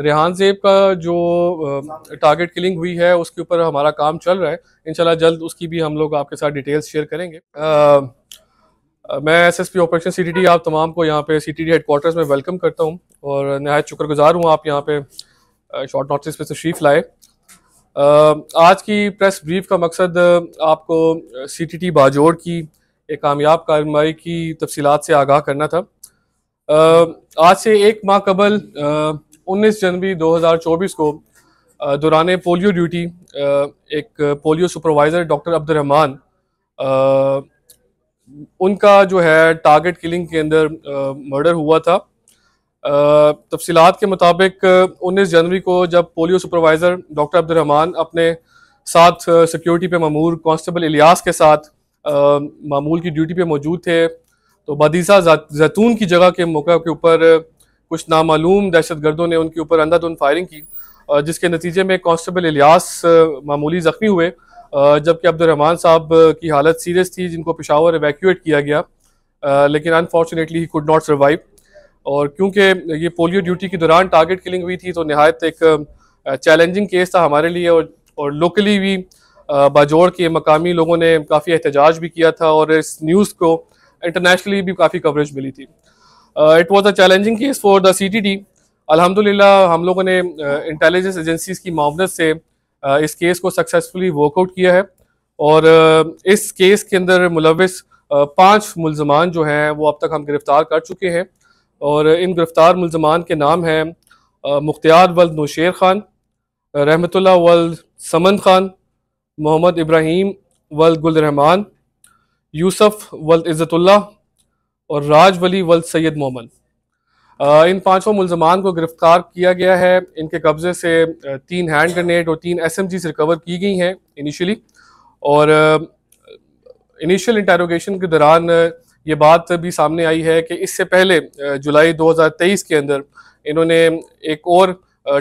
रेहान जेब का जो टारगेट किलिंग हुई है उसके ऊपर हमारा काम चल रहा है इनशाला जल्द उसकी भी हम लोग आपके साथ डिटेल्स शेयर करेंगे आ, मैं एसएसपी ऑपरेशन सीटीडी आप तमाम को यहाँ पे सीटीडी हेडक्वार्टर्स में वेलकम करता हूँ और नहायत शुक्रगुजार हूँ आप यहाँ पे शॉर्ट नोटिस पे तशरीफ़ लाए आज की प्रेस ब्रीफ का मकसद आपको टी बाजोड़ की एक कामयाब कार्रवाई की तफसीत से आगाह करना था आ, आज से एक माह कबल 19 जनवरी 2024 को दौरान पोलियो ड्यूटी एक पोलियो सुपरवाइज़र डॉक्टर अब्दुलरहमान उनका जो है टारगेट किलिंग के अंदर मर्डर हुआ था तफसीत के मुताबिक 19 जनवरी को जब पोलियो सुपरवाइज़र डॉक्टर अब्दुलरहमान अपने साथ सिक्योरिटी पे ममूर कांस्टेबल इलियास के साथ मामूल की ड्यूटी पे मौजूद थे तो बदीसा जैतून की जगह के मौके के ऊपर कुछ नामालूम दहशत गर्दों ने उनके ऊपर अंधाधुंध फायरिंग की जिसके नतीजे में कॉन्स्टेबल इलियास मामूली ज़ख्मी हुए जबकि अब्दुलरहमान साहब की हालत सीरियस थी जिनको पिशावर एवैक्यूएट किया गया लेकिन unfortunately he could not survive और क्योंकि ये पोलियो ड्यूटी के दौरान टारगेट किलिंग हुई थी तो नहायत एक चैलेंजिंग केस था हमारे लिए और और लोकली भी बाजोड़ के मकामी लोगों ने काफ़ी एहतजाज भी किया था और इस न्यूज़ को इंटरनेशनली भी काफ़ी कवरेज मिली थी it was a challenging case for the C T D अलहमदिल्ला हम लोगों ने इंटेलिजेंस uh, एजेंसीज की मामनत से uh, इस केस को सक्सेसफुली वर्कआउट किया है और uh, इस केस के अंदर मुलविस uh, पाँच मुलजमान जो हैं वो अब तक हम गिरफ़्तार कर चुके हैं और इन गिरफ़्तार मुलजमान के नाम हैं uh, मुख्तियार वल्द नौशेर ख़ान uh, रहमतुल्ला वल्द समन ख़ान मोहम्मद इब्राहिम वल्द गुलरहमान यूसफ़ यूसुफ वल्द इज़तुल्ला और राज वली वल सैद मोमन इन पांचों मुलजमान को गिरफ्तार किया गया है इनके कब्जे से तीन हैंड ग्रेनेड और तीन एस एम रिकवर की गई हैं इनिशियली और इनिशियल इंटेरोगेशन के दौरान ये बात भी सामने आई है कि इससे पहले जुलाई 2023 के अंदर इन्होंने एक और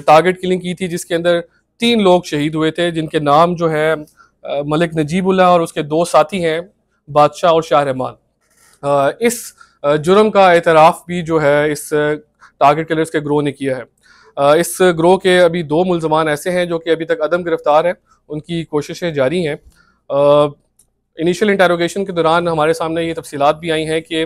टारगेट किलिंग की थी जिसके अंदर तीन लोग शहीद हुए थे जिनके नाम जो है मलिक नजीबुल्ला और उसके दो साथी हैं बादशाह और शाह रहमान इस जुर्म का एतराफ़ भी जो है इस टारगेट किलर्स के ग्रोह ने किया है इस ग्रोह के अभी दो मुलजमान ऐसे हैं जो कि अभी तक अदम गिरफ्तार हैं उनकी कोशिशें जारी हैं इनिशियल इंटेरोगेशन के दौरान हमारे सामने ये तफसीत भी आई हैं कि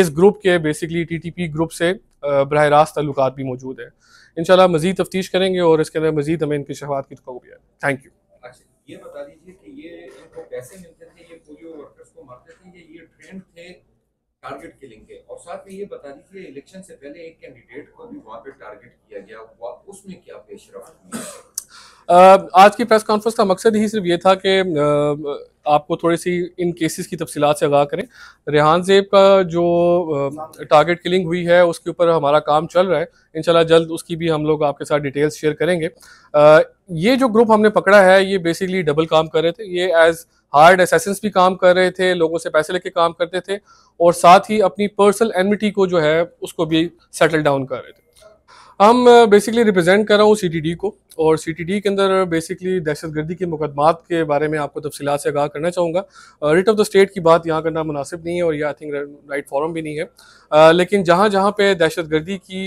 इस ग्रुप के basically T T P group से बरह रास्त तल्लक भी मौजूद हैं इन मज़ीद तफ्तीश करेंगे और इसके अंदर मज़ीद हमें इनकी शहवाद की तो भी है थैंक यू अच्छा, ये बता दीजिए कि ये इनको कैसे मिलते वो जो वर्कर्स को मारते थे ये ये ट्रेंड थे टारगेट किलिंग के और साथ में ये बता दीजिए इलेक्शन से पहले एक कैंडिडेट को भी वहाँ पे टारगेट किया गया हुआ उसमें क्या पेशरफ आज की प्रेस कॉन्फ्रेंस का मकसद ही सिर्फ ये था कि आपको थोड़ी सी इन केसेस की तफसीत से आगाह करें रेहान जेब का जो टारगेट किलिंग हुई है उसके ऊपर हमारा काम चल रहा है इंशाल्लाह जल्द उसकी भी हम लोग आपके साथ डिटेल्स शेयर करेंगे ये जो ग्रुप हमने पकड़ा है ये बेसिकली डबल काम कर रहे थे ये एज़ हार्ड एसेसेंस भी काम कर रहे थे लोगों से पैसे लेके काम करते थे और साथ ही अपनी पर्सनल एनमिटी को जो है उसको भी सेटल डाउन कर रहे थे हम बेसिकली रिप्रेजेंट कर रहा हूँ सी को और सी के अंदर बेसिकली दहशत गर्दी के मुकदमात के बारे में आपको तफसीत से आगाह करना चाहूँगा रिट ऑफ द स्टेट की बात यहाँ करना मुनासिब नहीं है और ये आई थिंक राइट फॉरम भी नहीं है आ, लेकिन जहाँ जहाँ पे दहशत गर्दी की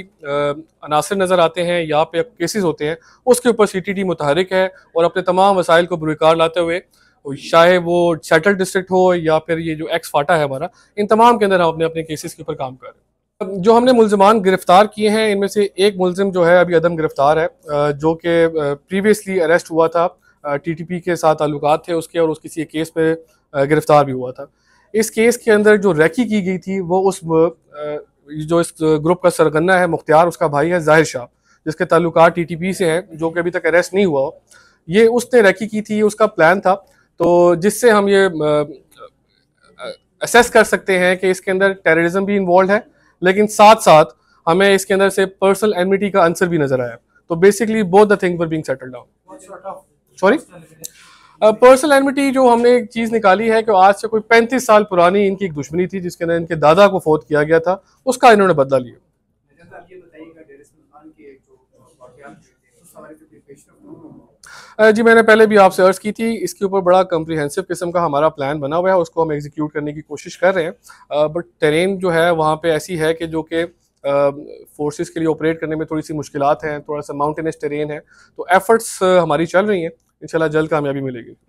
अनासर नज़र आते हैं या पे केसेस होते हैं उसके ऊपर सी टी मुतहरक है और अपने तमाम वसाइल को बुरकार लाते हुए चाहे वो सेटल डिस्ट्रिक्ट हो या फिर ये जो एक्स फाटा है हमारा इन तमाम के अंदर हम अपने अपने केसेस के ऊपर काम कर रहे हैं जो हमने मुलजमान गिरफ्तार किए हैं इनमें से एक मुलजिम जो है अभी अदम गिरफ्तार है जो कि प्रीवियसली अरेस्ट हुआ था टीटीपी के साथ ताल्लुक थे उसके और उस किसी केस पे गिरफ्तार भी हुआ था इस केस के अंदर जो रैकी की गई थी वो उस जो इस ग्रुप का सरगना है मुख्तियार उसका भाई है जाहिर शाह जिसके ताल्लुक टी से हैं जो कि अभी तक अरेस्ट नहीं हुआ ये उसने रैकी की थी उसका प्लान था तो जिससे हम ये असेस कर सकते हैं कि इसके अंदर टेररिज्म भी इन्वॉल्व है लेकिन साथ साथ हमें इसके अंदर से पर्सनल एनमिटी का आंसर भी नजर आया तो basically both the thing for being settle down sorry personal enmity जो हमने एक चीज़ निकाली है कि आज से कोई 35 साल पुरानी इनकी एक दुश्मनी थी जिसके अंदर इनके दादा को फोत किया गया था उसका इन्होंने बदला लिया Uh, जी मैंने पहले भी आपसे अर्ज़ की थी इसके ऊपर बड़ा कम्प्रीहेंसिव किस्म का हमारा प्लान बना हुआ है उसको हम एग्जीक्यूट करने की कोशिश कर रहे हैं बट uh, टेरेन जो है वहाँ पे ऐसी है कि जो कि फोर्सेस uh, के लिए ऑपरेट करने में थोड़ी सी मुश्किल हैं थोड़ा सा माउंटेनस ट्रेन है तो एफर्ट्स हमारी चल रही हैं इंशाल्लाह जल्द कामयाबी मिलेगी